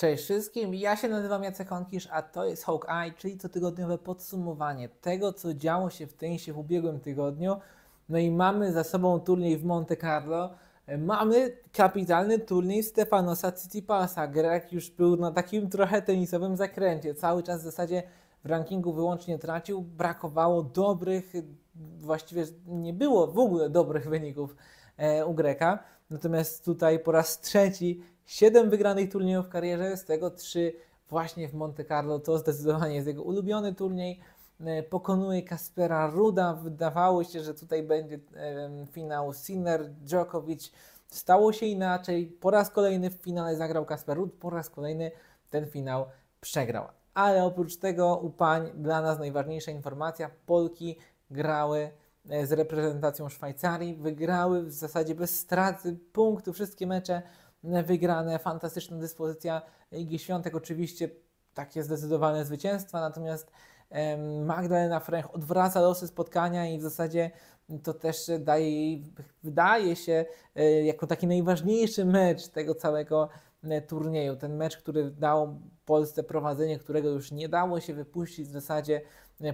Cześć wszystkim, ja się nazywam Jacek Onkisz, a to jest Hawkeye, czyli cotygodniowe podsumowanie tego, co działo się w tenisie w ubiegłym tygodniu. No i mamy za sobą turniej w Monte Carlo. Mamy kapitalny turniej Stefanosa Tsitsipasa. Grek już był na takim trochę tenisowym zakręcie. Cały czas w zasadzie w rankingu wyłącznie tracił. Brakowało dobrych, właściwie nie było w ogóle dobrych wyników e, u Greka. Natomiast tutaj po raz trzeci 7 wygranych turniejów w karierze, z tego 3 właśnie w Monte Carlo. To zdecydowanie jest jego ulubiony turniej. E, pokonuje Kaspera Ruda. Wydawało się, że tutaj będzie finał Sinner, Djokovic. Stało się inaczej. Po raz kolejny w finale zagrał Kasper Rud, po raz kolejny ten finał przegrał. Ale oprócz tego u pań dla nas najważniejsza informacja. Polki grały e, z reprezentacją Szwajcarii, wygrały w zasadzie bez straty punktu wszystkie mecze wygrane, fantastyczna dyspozycja Igi Świątek, oczywiście takie zdecydowane zwycięstwa, natomiast Magdalena Frech odwraca losy spotkania i w zasadzie to też daje jej, wydaje się, e, jako taki najważniejszy mecz tego całego e, turnieju. Ten mecz, który dał Polsce prowadzenie, którego już nie dało się wypuścić w zasadzie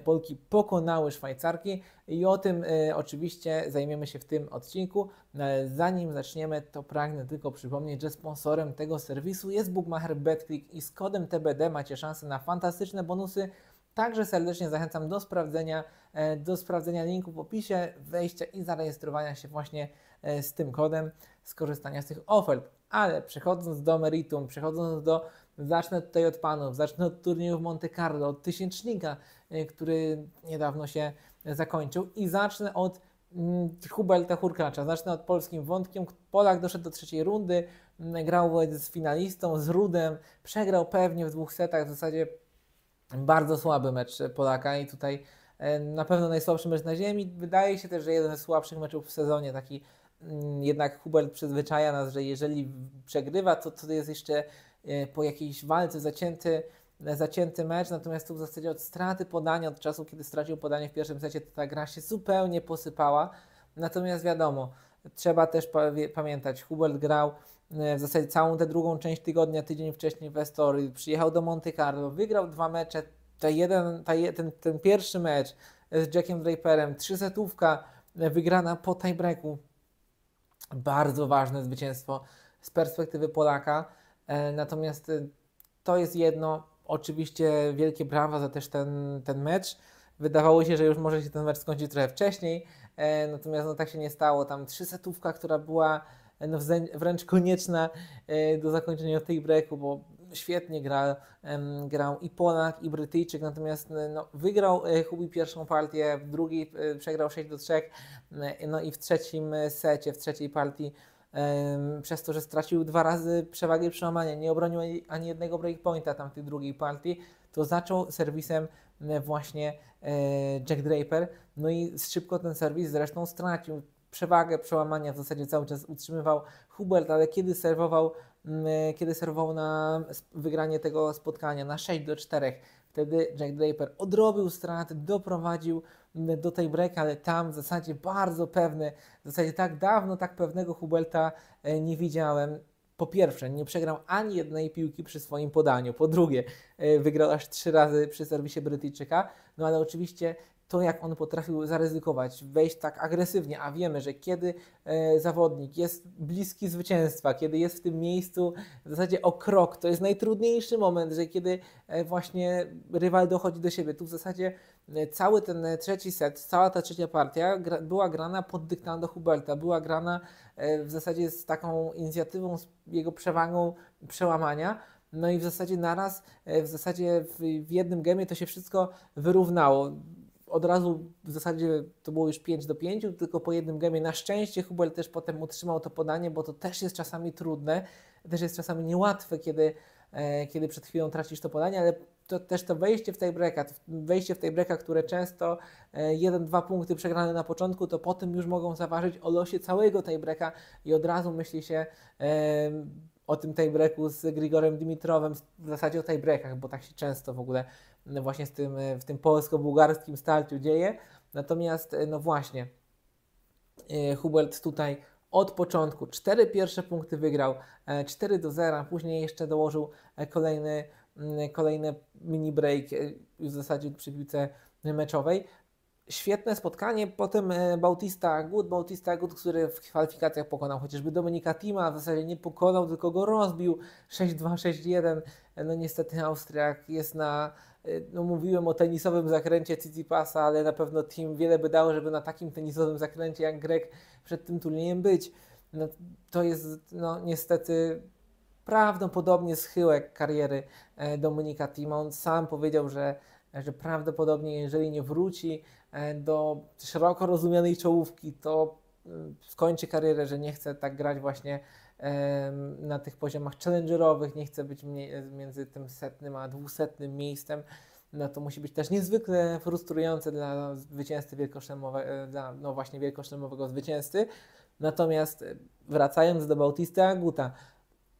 Polki pokonały Szwajcarki i o tym e, oczywiście zajmiemy się w tym odcinku. No, zanim zaczniemy, to pragnę tylko przypomnieć, że sponsorem tego serwisu jest Bookmacher BetClick i z kodem TBD macie szansę na fantastyczne bonusy. Także serdecznie zachęcam do sprawdzenia, e, do sprawdzenia linku w opisie, wejścia i zarejestrowania się właśnie e, z tym kodem, skorzystania z tych ofert. Ale przechodząc do meritum, przechodząc do Zacznę tutaj od panów, zacznę od turnieju w Monte Carlo, od tysięcznika, e, który niedawno się zakończył i zacznę od mm, Huberta Hurkacza. Zacznę od polskim wątkiem. Polak doszedł do trzeciej rundy, grał z finalistą, z Rudem, przegrał pewnie w dwóch setach, w zasadzie bardzo słaby mecz Polaka i tutaj e, na pewno najsłabszy mecz na ziemi. Wydaje się też, że jeden z słabszych meczów w sezonie, taki mm, jednak Hubert przyzwyczaja nas, że jeżeli przegrywa, to, to jest jeszcze E, po jakiejś walce zacięty, zacięty mecz, natomiast tu w zasadzie od straty podania, od czasu, kiedy stracił podanie w pierwszym secie, ta gra się zupełnie posypała. Natomiast wiadomo, trzeba też pamiętać, Hubert grał e, w zasadzie całą tę drugą część tygodnia, tydzień wcześniej w Estoril, przyjechał do Monte Carlo, wygrał dwa mecze, ta jeden, ta je, ten, ten, pierwszy mecz z Jackiem Draperem, trzysetówka e, wygrana po tiebreaku, bardzo ważne zwycięstwo z perspektywy Polaka. E, natomiast e, to jest jedno. Oczywiście wielkie brawa za też ten, ten mecz. Wydawało się, że już może się ten mecz skończyć trochę wcześniej, e, natomiast no, tak się nie stało. Tam trzysetówka, która była no, wręcz konieczna do zakończenia tej breaku, bo świetnie gra, grał i Polak, i Brytyjczyk, natomiast no, wygrał Hubi pierwszą partię, w drugiej przegrał 6 do 3, no i w trzecim secie, w trzeciej partii przez to, że stracił dwa razy przewagę przełamania, nie obronił ani jednego breakpointa tamtej drugiej partii, to zaczął serwisem właśnie e, Jack Draper, no i szybko ten serwis zresztą stracił. Przewagę przełamania w zasadzie cały czas utrzymywał Hubert, ale kiedy serwował, kiedy serwował na wygranie tego spotkania na 6 do 4, wtedy Jack Draper odrobił straty, doprowadził do tej breaka, ale tam w zasadzie bardzo pewny, w zasadzie tak dawno tak pewnego Hubelta e, nie widziałem. Po pierwsze, nie przegrał ani jednej piłki przy swoim podaniu. Po drugie, e, wygrał aż trzy razy przy serwisie Brytyjczyka. No ale oczywiście to jak on potrafił zaryzykować, wejść tak agresywnie, a wiemy, że kiedy e, zawodnik jest bliski zwycięstwa, kiedy jest w tym miejscu w zasadzie o krok, to jest najtrudniejszy moment, że kiedy e, właśnie rywal dochodzi do siebie. Tu w zasadzie e, cały ten trzeci set, cała ta trzecia partia była grana pod dyktando Huberta, była grana w zasadzie z taką inicjatywą, z jego przewagą przełamania. No i w zasadzie naraz, w zasadzie w, w jednym gemie to się wszystko wyrównało od razu w zasadzie to było już 5 do 5, tylko po jednym gemie. Na szczęście Hubel też potem utrzymał to podanie, bo to też jest czasami trudne, też jest czasami niełatwe, kiedy, e, kiedy przed chwilą tracisz to podanie, ale to też to wejście w tiebreaka, wejście w tiebreaka, które często e, jeden, dwa punkty przegrane na początku, to potem już mogą zaważyć o losie całego tiebreaka i od razu myśli się e, o tym tiebreaku z Grigorem Dimitrowem, w zasadzie o tiebreakach, bo tak się często w ogóle e, właśnie z tym, e, w tym polsko-bułgarskim starciu dzieje. Natomiast, e, no właśnie, Hubert tutaj od początku cztery pierwsze punkty wygrał, 4 do 0, później jeszcze dołożył kolejny, kolejny mini break już w zasadzie przy piłce meczowej. Świetne spotkanie, potem e, Bautista Gut, Bautista Gut, który w kwalifikacjach pokonał chociażby Dominika Tima, w zasadzie nie pokonał, tylko go rozbił 6-2, 6-1. No niestety Austriak jest na, e, no mówiłem o tenisowym zakręcie pasa, ale na pewno Tim wiele by dało, żeby na takim tenisowym zakręcie jak Grek przed tym turniejem być. No, to jest no niestety prawdopodobnie schyłek kariery e, Dominika Tima. On sam powiedział, że że prawdopodobnie, jeżeli nie wróci e, do szeroko rozumianej czołówki, to e, skończy karierę, że nie chce tak grać właśnie e, na tych poziomach challengerowych, nie chce być między tym setnym a dwusetnym miejscem, no to musi być też niezwykle frustrujące dla zwycięzcy dla no właśnie wielkoszlemowego zwycięzcy. Natomiast wracając do Bautista Aguta,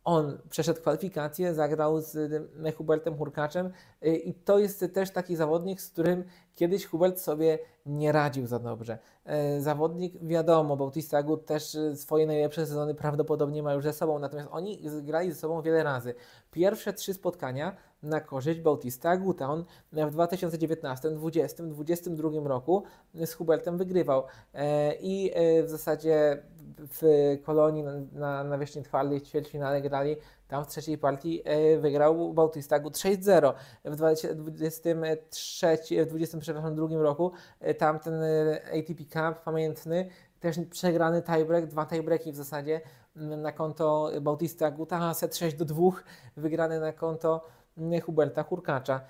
on przeszedł kwalifikacje, zagrał z Hubertem Hurkaczem y, i to jest też taki zawodnik, z którym Kiedyś Hubert sobie nie radził za dobrze. E, zawodnik, wiadomo, Bautista Agut też e, swoje najlepsze sezony prawdopodobnie ma już ze sobą, natomiast oni grali ze sobą wiele razy. Pierwsze trzy spotkania na korzyść Bautista Aguta. On w 2019, 2020, 2022 roku z Hubertem wygrywał e, i w zasadzie w Kolonii na, na, na Wierzchni Twardej w ćwierćfinale grali tam w trzeciej partii e, wygrał Gut 6-0. W 23, w 20, roku e, tamten e, ATP Cup pamiętny, też przegrany tiebreak, dwa tiebreaki w zasadzie na konto Bautista Guta, set 6 do 2, wygrany na konto Huberta Hurkacza.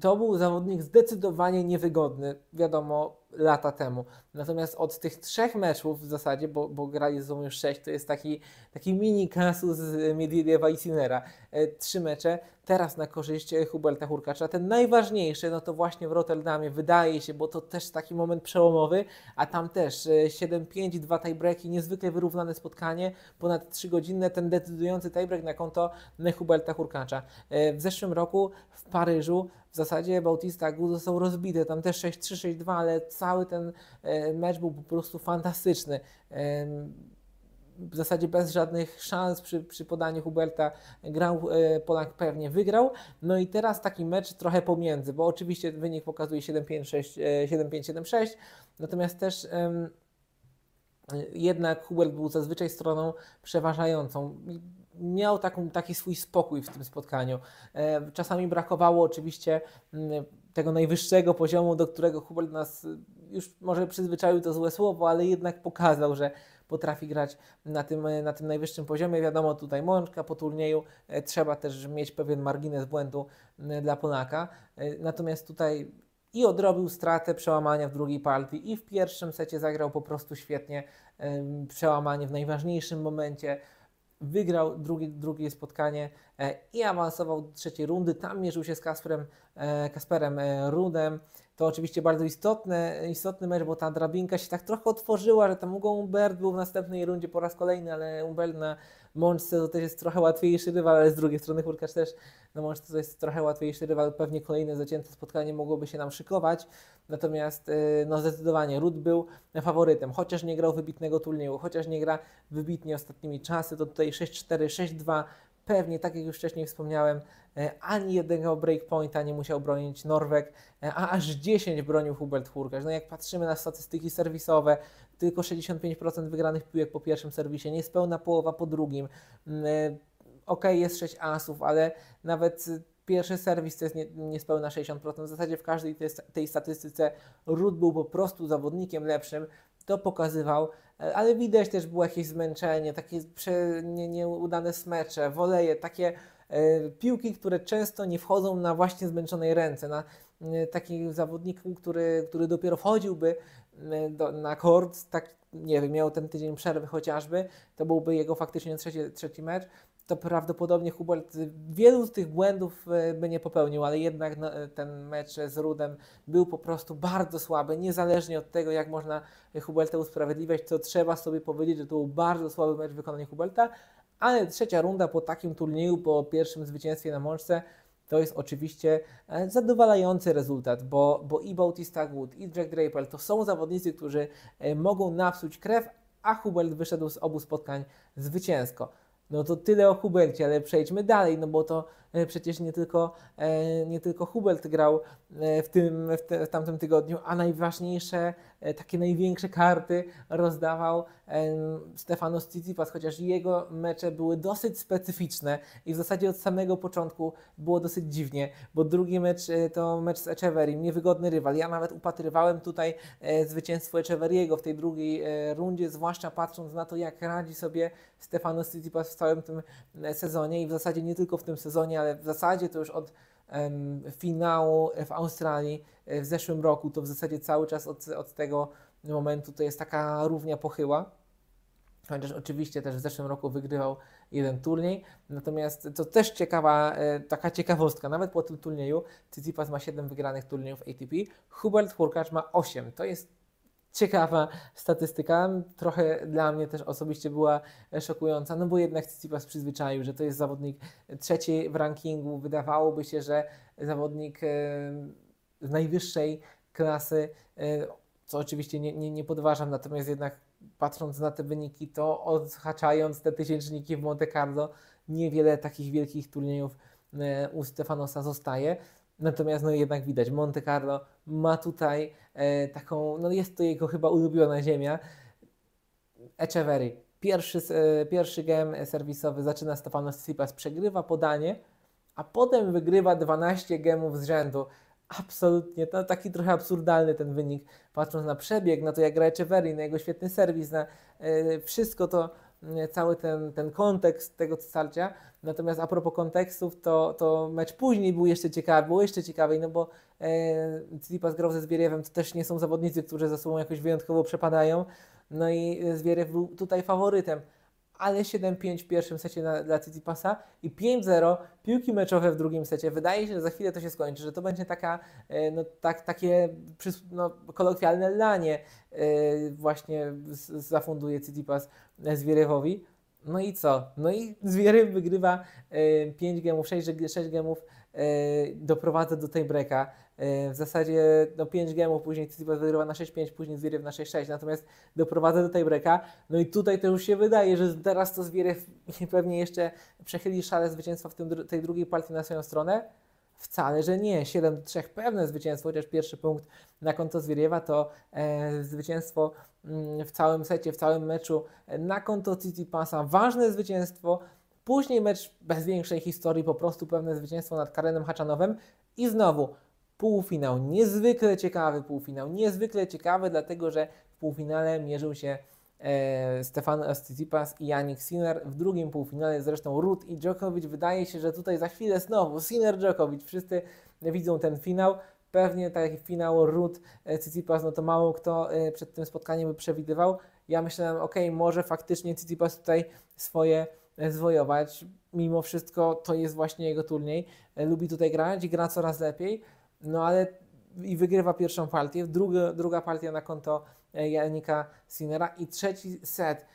To był zawodnik zdecydowanie niewygodny. Wiadomo, lata temu. Natomiast od tych trzech meczów w zasadzie, bo, bo grali z już sześć, to jest taki, taki mini kasus z Medwiediewa i Sinera. E, trzy mecze, teraz na korzyść e, Huberta Hurkacza. Ten najważniejszy, no to właśnie w Rotterdamie, wydaje się, bo to też taki moment przełomowy, a tam też 7-5, e, 2 tiebreaki, niezwykle wyrównane spotkanie, ponad godzinne, ten decydujący tiebreak na konto Huberta Hurkacza. W zeszłym roku w Paryżu w zasadzie Bautista Agut został rozbity, tam też 6-3, 6-2, ale cały ten e, mecz był po prostu fantastyczny w zasadzie bez żadnych szans przy, przy podaniu Huberta grał e, Polak pewnie wygrał. No i teraz taki mecz trochę pomiędzy, bo oczywiście wynik pokazuje 7-5-7-6, e, natomiast też jednak Hubert był zazwyczaj stroną przeważającą miał taką, taki swój spokój w tym spotkaniu. Czasami brakowało oczywiście mm, tego najwyższego poziomu, do którego Hubert nas y, już może przyzwyczaił to złe słowo, ale jednak pokazał, że potrafi grać na tym, y, na tym najwyższym poziomie. Wiadomo, tutaj mączka po turnieju y, trzeba też mieć pewien margines błędu dla Polaka. Natomiast tutaj i odrobił stratę przełamania w drugiej partii, i w pierwszym secie zagrał po prostu świetnie przełamanie w najważniejszym momencie wygrał drugie, drugie spotkanie e, i awansował do trzeciej rundy. Tam mierzył się z e, Kasperem, Kasperem Rudem. To oczywiście bardzo istotne, istotny mecz, bo ta drabinka się tak trochę otworzyła, że tam Hugo Umbert był w następnej rundzie po raz kolejny, ale Umbert na Mączce to też jest trochę łatwiejszy rywal, ale z drugiej strony Hurkacz też na no Mączce to jest trochę łatwiejszy rywal. Pewnie kolejne zacięte spotkanie mogłoby się nam szykować, natomiast y, no zdecydowanie Rud był faworytem. Chociaż nie grał wybitnego turnieju, chociaż nie gra wybitnie ostatnimi czasy, to tutaj 6-4, 6-2, pewnie, tak jak już wcześniej wspomniałem, y, ani jednego breakpointa nie musiał bronić Norwek, y, a aż 10 bronił Hubert Hurkacz. No jak patrzymy na statystyki serwisowe, tylko 65% wygranych piłek po pierwszym serwisie, niespełna połowa po drugim. Mm, e, ok, jest 6 asów, ale nawet pierwszy serwis to jest nie, niespełna 60%. W zasadzie w każdej tej, tej statystyce Rud był po prostu zawodnikiem lepszym. To pokazywał, e, ale widać też było jakieś zmęczenie, takie prze, nie, nieudane smecze, woleje, takie e, piłki, które często nie wchodzą na właśnie zmęczonej ręce, na e, takiego zawodnika, który, który dopiero wchodziłby do, na kord, tak nie wiem, miał ten tydzień przerwy chociażby, to byłby jego faktycznie trzeci, trzeci mecz, to prawdopodobnie Hubert wielu z tych błędów e, by nie popełnił, ale jednak no, e, ten mecz z Rudem był po prostu bardzo słaby, niezależnie od tego, jak można Huberta usprawiedliwiać, to trzeba sobie powiedzieć, że to był bardzo słaby mecz w wykonaniu ale trzecia runda po takim turnieju, po pierwszym zwycięstwie na mączce, to jest oczywiście e, zadowalający rezultat, bo, bo i Bautista Good, i Jack Draper to są zawodnicy, którzy e, mogą napsuć krew, a Hubert wyszedł z obu spotkań zwycięsko. No to tyle o Hubercie, ale przejdźmy dalej, no bo to E, przecież nie tylko, e, nie tylko Hubert grał e, w, tym, w, te, w tamtym tygodniu, a najważniejsze, takie największe karty rozdawał Stefanos Tsitsipas, chociaż jego mecze były dosyć specyficzne i w zasadzie od samego początku było dosyć dziwnie, bo drugi mecz to mecz z Echeverim, niewygodny rywal. Ja nawet upatrywałem tutaj zwycięstwo Echeveriego w tej drugiej rundzie, zwłaszcza patrząc na to, jak radzi sobie Stefanos Tsitsipas w całym tym sezonie i w zasadzie nie tylko w tym sezonie, ale w zasadzie to już od finału w Australii e, w zeszłym roku, to w zasadzie cały czas od, od tego momentu to jest taka równia pochyła. Chociaż oczywiście też w zeszłym roku wygrywał jeden turniej. Natomiast to też ciekawa, e, taka ciekawostka, nawet po tym turnieju Tsitsipas ma 7 wygranych turniejów ATP, Hubert Hurkacz ma 8. To jest ciekawa statystyka, trochę dla mnie też osobiście była szokująca, no bo jednak Tsitsipas przyzwyczaił, że to jest zawodnik trzeci w rankingu. Wydawałoby się, że zawodnik e, z najwyższej klasy, e, co oczywiście nie, nie, nie podważam, natomiast jednak patrząc na te wyniki, to odhaczając te tysięczniki w Monte Carlo, niewiele takich wielkich turniejów e, u Stefanosa zostaje. Natomiast no jednak widać, Monte Carlo ma tutaj e, taką, no jest to jego chyba ulubiona ziemia. Echeverry. Pierwszy, e, pierwszy gem serwisowy zaczyna Stefano Tsipas, przegrywa podanie, a potem wygrywa 12 gemów z rzędu. Absolutnie, to taki trochę absurdalny ten wynik, patrząc na przebieg, na no to jak gra Echeverry, na jego świetny serwis, na e, wszystko to cały ten, ten kontekst tego starcia. Natomiast a propos kontekstów, to, to mecz później był jeszcze ciekawy, było jeszcze ciekawiej, no bo e, Tsipas grał ze Zbieriewem, to też nie są zawodnicy, którzy za sobą jakoś wyjątkowo przepadają. No i e, Zwieriew był tutaj faworytem ale 7-5 w pierwszym secie na, dla Pasa i 5-0 piłki meczowe w drugim secie. Wydaje się, że za chwilę to się skończy, że to będzie taka, e, no, tak, takie no, kolokwialne lanie e, właśnie zafunduje Tsitsipas Zwierewowi. No i co? No i Zwierew wygrywa 5 e, gemów, 6, 6 gemów, doprowadza do tej breaka. E, w zasadzie no 5 gemów, później Tsitsipas wygrywa na 6-5, później Zwirew na 6-6, natomiast doprowadza do tej breaka. No i tutaj to już się wydaje, że teraz to Zwirew pewnie jeszcze przechyli szale zwycięstwa w tym, tej drugiej partii na swoją stronę. Wcale, że nie. 7 do 3 pewne zwycięstwo, chociaż pierwszy punkt na konto Zwieriewa to e, zwycięstwo mm, w całym secie, w całym meczu e, na konto City Passa. Ważne zwycięstwo. Później mecz bez większej historii, po prostu pewne zwycięstwo nad Karenem Haczanowem. I znowu półfinał. Niezwykle ciekawy półfinał, niezwykle ciekawy, dlatego że w półfinale mierzył się e, Stefano Estetsipas i Janik Sinner. W drugim półfinale zresztą Rud i Djokovic. Wydaje się, że tutaj za chwilę znowu Sinner, Djokovic. Wszyscy widzą ten finał. Pewnie taki finał Rud, e, Tsitsipas, no to mało kto e, przed tym spotkaniem by przewidywał. Ja myślałem, ok, może faktycznie Tsitsipas tutaj swoje e, zwojować. Mimo wszystko to jest właśnie jego turniej. Lubi tutaj grać i gra coraz lepiej. No ale i wygrywa pierwszą partię, druga, druga partia na konto e, Janika Sinera i trzeci set.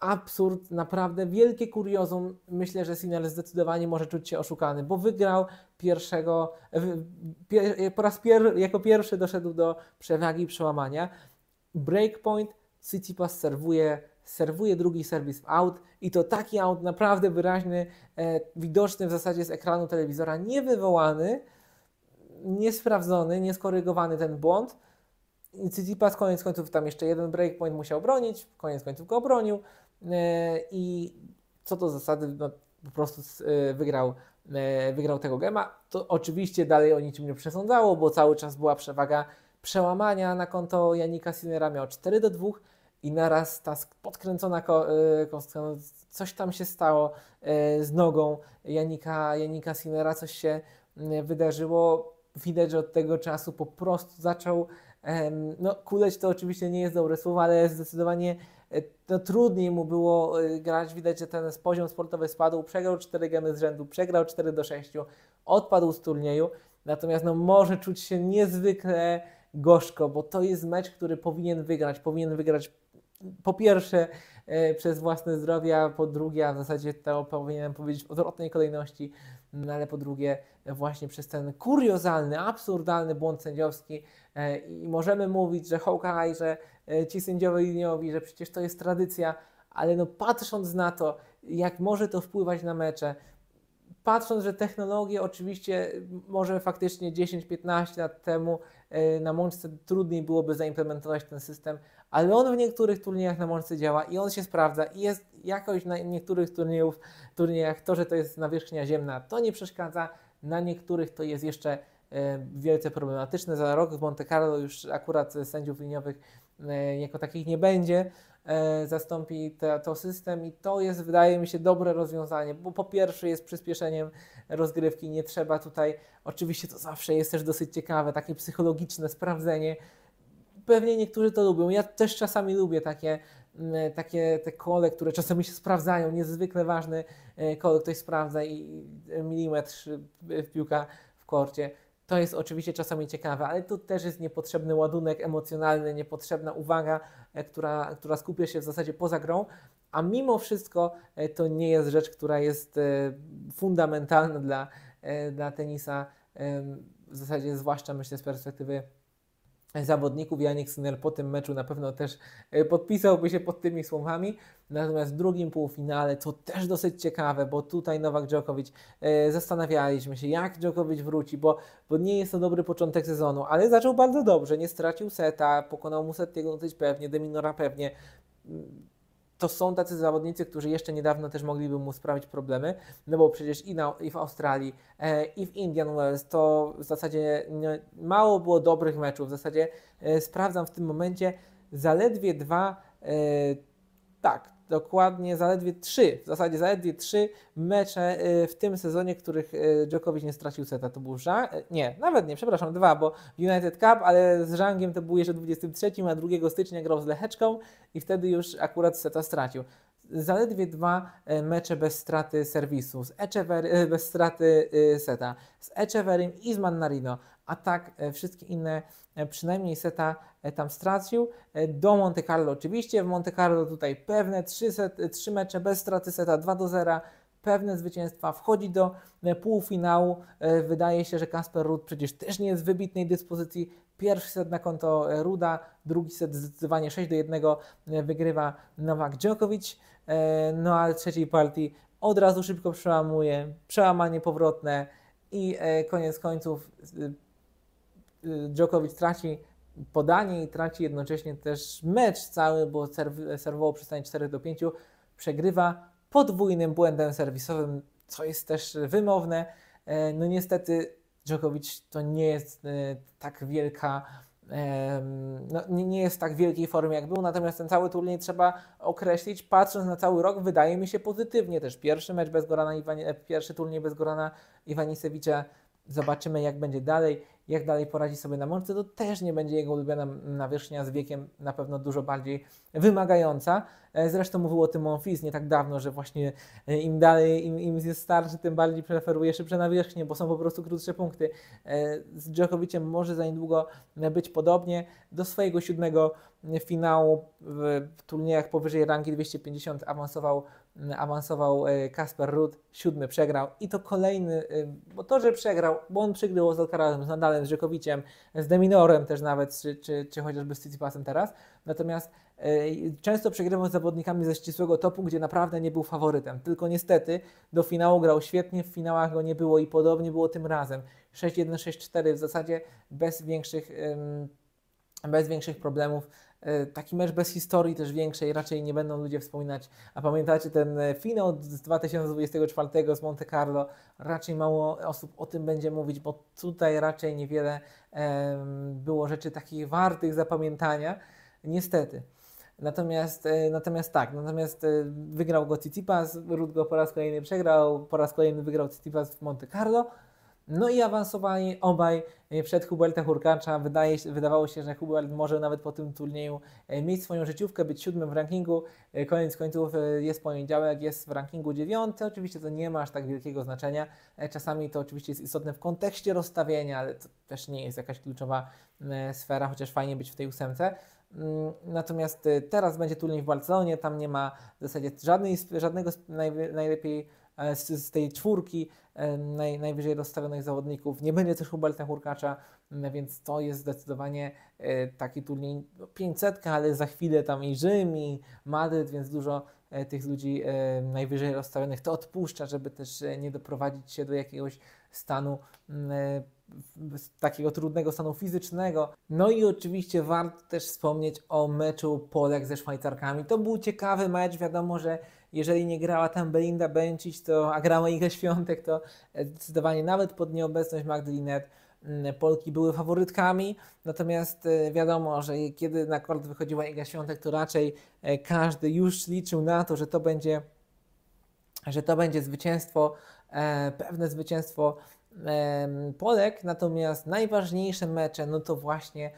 Absurd, naprawdę wielkie kuriozum. Myślę, że Sinner zdecydowanie może czuć się oszukany, bo wygrał pierwszego, e, e, po raz jako pierwszy doszedł do przewagi i przełamania. Breakpoint, Tsitsipas serwuje serwuje drugi serwis w out i to taki out naprawdę wyraźny, widoczny w zasadzie z ekranu telewizora, niewywołany, niesprawdzony, nieskorygowany ten błąd. I Tsitsipas koniec końców tam jeszcze jeden breakpoint musiał bronić, koniec końców go obronił e, i co do zasady no, po prostu e, wygrał, e, wygrał tego gema. To oczywiście dalej o niczym nie przesądzało, bo cały czas była przewaga przełamania na konto Janika Sinera, miał 4 do 2 i naraz ta podkręcona kostka, no, coś tam się stało z nogą Janika, Janika Sinera, coś się wydarzyło widać, że od tego czasu po prostu zaczął, no kuleć to oczywiście nie jest dobre słowo, ale zdecydowanie e, no, trudniej mu było e, grać. Widać, że ten poziom sportowy spadł, przegrał 4 gemy z rzędu, przegrał 4 do 6, odpadł z turnieju, natomiast no, może czuć się niezwykle gorzko, bo to jest mecz, który powinien wygrać, powinien wygrać mm, po pierwsze e, przez własne zdrowie, a po drugie, a w zasadzie to powinienem powiedzieć w odwrotnej kolejności, no ale po drugie właśnie przez ten kuriozalny, absurdalny błąd sędziowski e, i możemy mówić, że Hawkeye, że e, ci sędziowie liniowi, że przecież to jest tradycja, ale no patrząc na to, jak może to wpływać na mecze, patrząc, że technologie oczywiście może faktycznie 10-15 lat temu e, na mączce trudniej byłoby zaimplementować ten system, ale on w niektórych turniejach na mączce działa i on się sprawdza i jest jakoś na niektórych turniejów, turniejach to, że to jest nawierzchnia ziemna, to nie przeszkadza, na niektórych to jest jeszcze e, wielce problematyczne. Za rok w Monte Carlo już akurat e, sędziów liniowych jako takich nie będzie, E, zastąpi te, to system i to jest wydaje mi się dobre rozwiązanie, bo po pierwsze jest przyspieszeniem rozgrywki, nie trzeba tutaj, oczywiście to zawsze jest też dosyć ciekawe, takie psychologiczne sprawdzenie, pewnie niektórzy to lubią, ja też czasami lubię takie, mm, e, takie te kole, które czasami się sprawdzają, niezwykle ważny e, kole, ktoś sprawdza i milimetr piłka w korcie to jest oczywiście czasami ciekawe, ale to też jest niepotrzebny ładunek emocjonalny, niepotrzebna uwaga, e, która, która skupia się w zasadzie poza grą, a mimo wszystko e, to nie jest rzecz, która jest e, fundamentalna dla, dla tenisa, w zasadzie zwłaszcza myślę z perspektywy zawodników. Janik Sinel po tym meczu na pewno też e, podpisałby się pod tymi słowami. Natomiast w drugim półfinale, co też dosyć ciekawe, bo tutaj Nowak Djokovic, e, zastanawialiśmy się, jak Djokovic wróci, bo, bo nie jest to dobry początek sezonu, ale zaczął bardzo dobrze, nie stracił seta, pokonał Musetiego dosyć pewnie, Deminora pewnie to są tacy zawodnicy, którzy jeszcze niedawno też mogliby mu sprawić problemy, no bo przecież i, na, i w Australii, e, i w Indian Wells to w zasadzie nie, no, mało było dobrych meczów. W zasadzie e, sprawdzam w tym momencie zaledwie dwa, e, tak, dokładnie zaledwie trzy, w zasadzie zaledwie trzy mecze y, w tym sezonie, których y, Djokovic nie stracił seta. To był Jean, y, nie, nawet nie, przepraszam, dwa, bo United Cup, ale z Żangiem to był jeszcze 23, a 2 stycznia grał z Lecheczką i wtedy już akurat seta stracił zaledwie dwa e, mecze bez straty serwisu, z Echever e, bez straty e, seta, z Echeverym i z Mannarino, a tak wszystkie inne przynajmniej seta tam stracił. Do Monte Carlo oczywiście, w Monte Carlo tutaj pewne trzy, set, trzy mecze bez straty seta, 2 do 0, pewne zwycięstwa, wchodzi do półfinału. Wydaje się, że Kasper Rud przecież też nie jest w wybitnej dyspozycji. Pierwszy set na konto Ruda, drugi set zdecydowanie 6 do 1 wygrywa Nowak Djokovic. E, no a trzeciej partii od razu szybko przełamuje, przełamanie powrotne i e, koniec końców e, Djokovic traci podanie i traci jednocześnie też mecz cały, bo serwowo przystanie 4 do 5, przegrywa podwójnym błędem serwisowym, co jest też wymowne. No niestety Djokovic to nie jest tak wielka no, nie jest tak w tak wielkiej formie jak był, natomiast ten cały turniej trzeba określić, patrząc na cały rok, wydaje mi się pozytywnie też. Pierwszy mecz bez Gorana, Iwan... E, pierwszy turniej bez Gorana Iwanisewicza zobaczymy jak będzie dalej, jak dalej poradzi sobie na mączce, to też nie będzie jego ulubiona nawierzchnia z wiekiem na pewno dużo bardziej wymagająca. E, zresztą mówił o tym Monfils nie tak dawno, że właśnie e, im dalej, im, im jest starszy, tym bardziej preferuje szybsze nawierzchnie, bo są po prostu krótsze punkty. E, z Djokoviciem może za niedługo być podobnie. Do swojego siódmego finału w turniejach powyżej rangi 250 awansował awansował e, Kasper Rudd, siódmy przegrał i to kolejny, e, bo to, że przegrał, bo on przygrył z Alcarazem, z Nadalem, z Rzekowiciem, z Deminorem też nawet, czy, czy, czy chociażby z Tsitsipasem teraz, natomiast e, często przegrywał z zawodnikami ze ścisłego topu, gdzie naprawdę nie był faworytem, tylko niestety do finału grał świetnie, w finałach go nie było i podobnie było tym razem, 6-1, 6-4 w zasadzie bez większych... bez większych problemów E, taki mecz bez historii też większej raczej nie będą ludzie wspominać. A pamiętacie ten e, finał z 2024 z Monte Carlo? Raczej mało osób o tym będzie mówić, bo tutaj raczej niewiele było rzeczy takich wartych zapamiętania. Niestety. Natomiast, e, natomiast tak, natomiast wygrał go Tsitsipas, Rud go po raz kolejny przegrał, po raz kolejny wygrał Tsitsipas w Monte Carlo. No i awansowali obaj e, przed Huberta Hurkacza. Wydaje, wydawało się, że Hubert może nawet po tym turnieju e, mieć swoją życiówkę, być siódmym w rankingu. E, koniec końców jest poniedziałek, jest w rankingu dziewiąty. Oczywiście to nie ma aż tak wielkiego znaczenia. Czasami to oczywiście jest istotne w kontekście rozstawienia, ale to też nie jest jakaś kluczowa sfera, chociaż fajnie być w tej ósemce. Mm, natomiast teraz będzie turniej w Barcelonie, tam nie ma w zasadzie żadnej, żadnego najlepiej E, z, z tej czwórki e, naj, najwyżej rozstawionych zawodników. Nie będzie też Huberta Hurkacza, e, więc to jest zdecydowanie taki turniej 500, no, ale za chwilę tam i Rzym, i Madryt, więc dużo tych ludzi najwyżej rozstawionych to odpuszcza, żeby też nie doprowadzić się do jakiegoś stanu takiego trudnego stanu fizycznego. No i oczywiście warto też wspomnieć o meczu Polek ze Szwajcarkami. To był ciekawy mecz, wiadomo, że jeżeli nie grała tam Belinda Bencic, to, a grała Iga Świątek, to e, zdecydowanie nawet pod nieobecność Magdalinet mm, Polki były faworytkami, natomiast e, wiadomo, że kiedy na kort wychodziła Iga Świątek, to raczej e, każdy już liczył na to, że to będzie, że to będzie zwycięstwo, pewne zwycięstwo Polek, natomiast najważniejsze mecze, no to właśnie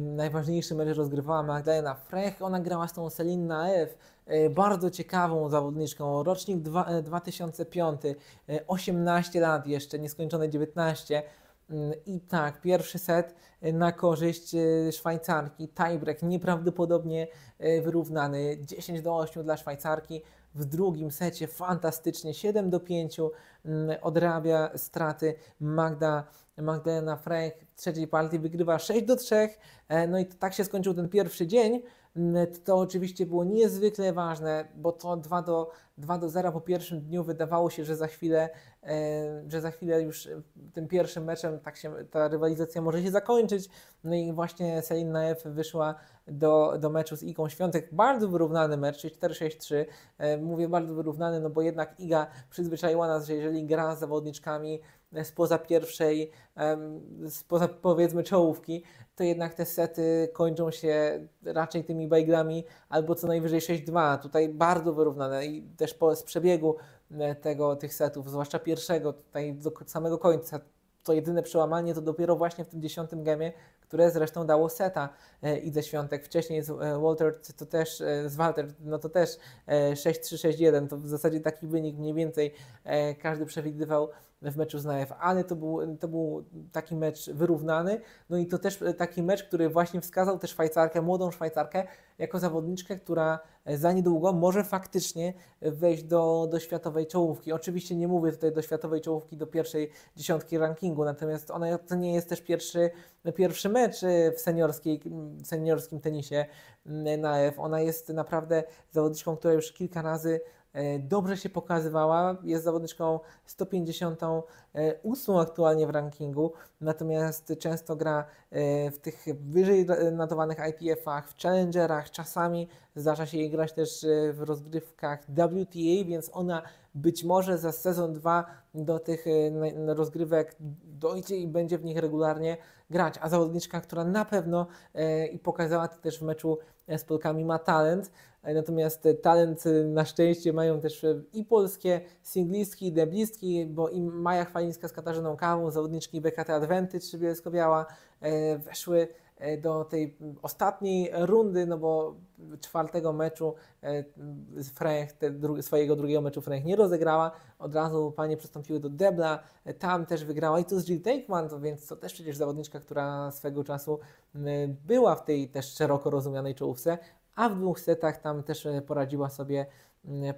najważniejszy mecz rozgrywała Magdalena Frech. Ona grała z tą Selin Naev, bardzo ciekawą zawodniczką. Rocznik 2005, 18 e, e, lat jeszcze, nieskończone 19. Mm, I tak, pierwszy set e, na korzyść Szwajcarki. Tiebreak nieprawdopodobnie wyrównany. 10 do 8 dla Szwajcarki. W drugim secie fantastycznie 7 do 5 mm, odrabia straty Magda Magdalena Frank w trzeciej partii wygrywa 6 do 3. E, no i tak się skończył ten pierwszy dzień. Mm, to oczywiście było niezwykle ważne, bo to 2 do, 2 do 0 po pierwszym dniu wydawało się, że za chwilę E, że za chwilę już e, tym pierwszym meczem tak się, ta rywalizacja może się zakończyć. No i właśnie Selina F wyszła do, do meczu z Igą Świątek. Bardzo wyrównany mecz, czyli 4-6-3. E, mówię bardzo wyrównany, no bo jednak Iga przyzwyczaiła nas, że jeżeli gra z zawodniczkami spoza pierwszej, spoza powiedzmy czołówki, to jednak te sety kończą się raczej tymi bajglami albo co najwyżej 6-2. Tutaj bardzo wyrównane i też po, z przebiegu E, tego, tych setów, zwłaszcza pierwszego, tutaj do samego końca. To jedyne przełamanie to dopiero właśnie w tym dziesiątym gemie, które zresztą dało seta e, i ze świątek. Wcześniej z e, Walter to też, z Walter, no to też 6-3-6-1, to w zasadzie taki wynik mniej więcej każdy przewidywał w meczu z Najew ale To był, to był taki mecz wyrównany. No i to też e, taki mecz, który właśnie wskazał też Szwajcarkę, młodą Szwajcarkę, jako zawodniczkę, która e, za niedługo może faktycznie wejść do, do światowej czołówki. Oczywiście nie mówię tutaj do światowej czołówki, do pierwszej dziesiątki rankingu, natomiast ona, to nie jest też pierwszy, pierwszy mecz e, w seniorskiej, seniorskim tenisie mm, na F. Ona jest naprawdę zawodniczką, która już kilka razy E, dobrze się pokazywała, jest zawodniczką 158 aktualnie w rankingu, natomiast często gra e, w tych wyżej notowanych IPF-ach, w challengerach, czasami zdarza się jej grać też e, w rozgrywkach WTA, więc ona być może za sezon 2 do tych rozgrywek dojdzie i będzie w nich regularnie grać. A zawodniczka, która na pewno i pokazała to też w meczu z Polkami, ma talent. Natomiast talent y, na szczęście mają też y, i polskie singlistki, i deblistki, bo i Maja Chwalińska z Katarzyną Kawą, zawodniczki BKT Adventy czy Bielsko-Biała e, weszły e, do tej ostatniej rundy, no bo czwartego meczu e, Frank, dru swojego drugiego meczu Frank nie rozegrała, od razu panie przystąpiły do Debla, tam też wygrała i tu z Jill Takeman, to więc to też przecież zawodniczka, która swego czasu była w tej też szeroko rozumianej czołówce, a w dwóch setach tam też e, poradziła sobie,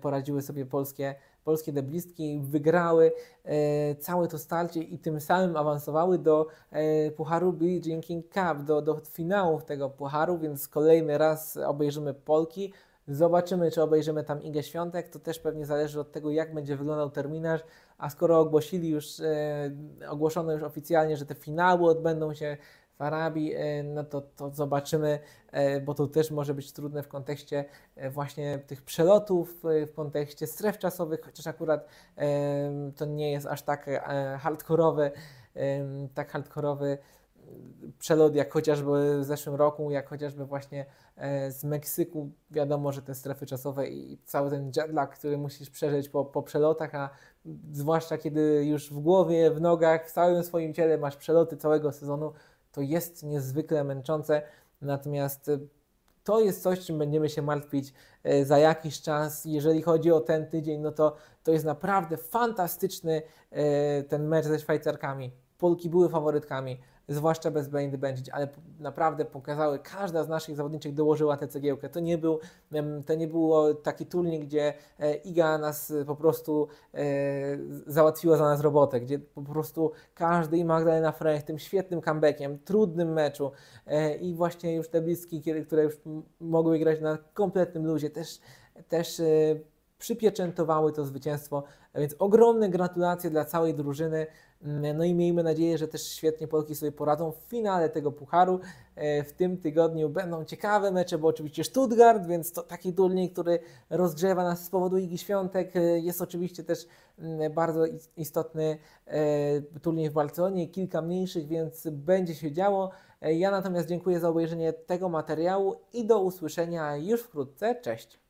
poradziły sobie polskie, polskie deblistki, wygrały e, całe to starcie i tym samym awansowały do e, Pucharu Billie Jean King Cup, do, do finałów tego Pucharu, więc kolejny raz obejrzymy Polki, Zobaczymy, czy obejrzymy tam Igę Świątek. To też pewnie zależy od tego, jak będzie wyglądał terminarz. A skoro ogłosili już, e, ogłoszono już oficjalnie, że te finały odbędą się Farabi, e, no to, to zobaczymy, e, bo to też może być trudne w kontekście e, właśnie tych przelotów, w kontekście stref czasowych, chociaż akurat to nie jest aż tak hardkorowy, tak hardkorowy mm, przelot, jak chociażby w zeszłym roku, jak chociażby właśnie z Meksyku. Wiadomo, że te strefy czasowe i cały ten jetlag, który musisz przeżyć po, po przelotach, a zwłaszcza kiedy już w głowie, w nogach, w całym swoim ciele masz przeloty całego sezonu, to jest niezwykle męczące, natomiast e, to jest coś, czym będziemy się martwić e, za jakiś czas. Jeżeli chodzi o ten tydzień, no to to jest naprawdę fantastyczny e, ten mecz ze Szwajcarkami. Polki były faworytkami zwłaszcza bez bandy Benching, ale naprawdę pokazały, każda z naszych zawodniczych dołożyła tę cegiełkę. To nie, był, to nie było taki turniej, gdzie e, Iga nas e, po prostu e, załatwiła za nas robotę, gdzie po prostu każdy i Magdalena Frech tym świetnym comebackiem, trudnym meczu i właśnie już te bliski, które już mogły grać na kompletnym luzie, też, też przypieczętowały to zwycięstwo. Więc ogromne gratulacje dla całej drużyny. Mm, no i miejmy nadzieję, że też świetnie Polki sobie poradzą w finale tego pucharu. E, w tym tygodniu będą ciekawe mecze, bo oczywiście Stuttgart, więc to taki turniej, który rozgrzewa nas z powodu Igi Świątek. E, jest oczywiście też mm, bardzo istotny e, turniej w Barcelonie, kilka mniejszych, więc będzie się działo. Ja natomiast dziękuję za obejrzenie tego materiału i do usłyszenia już wkrótce. Cześć!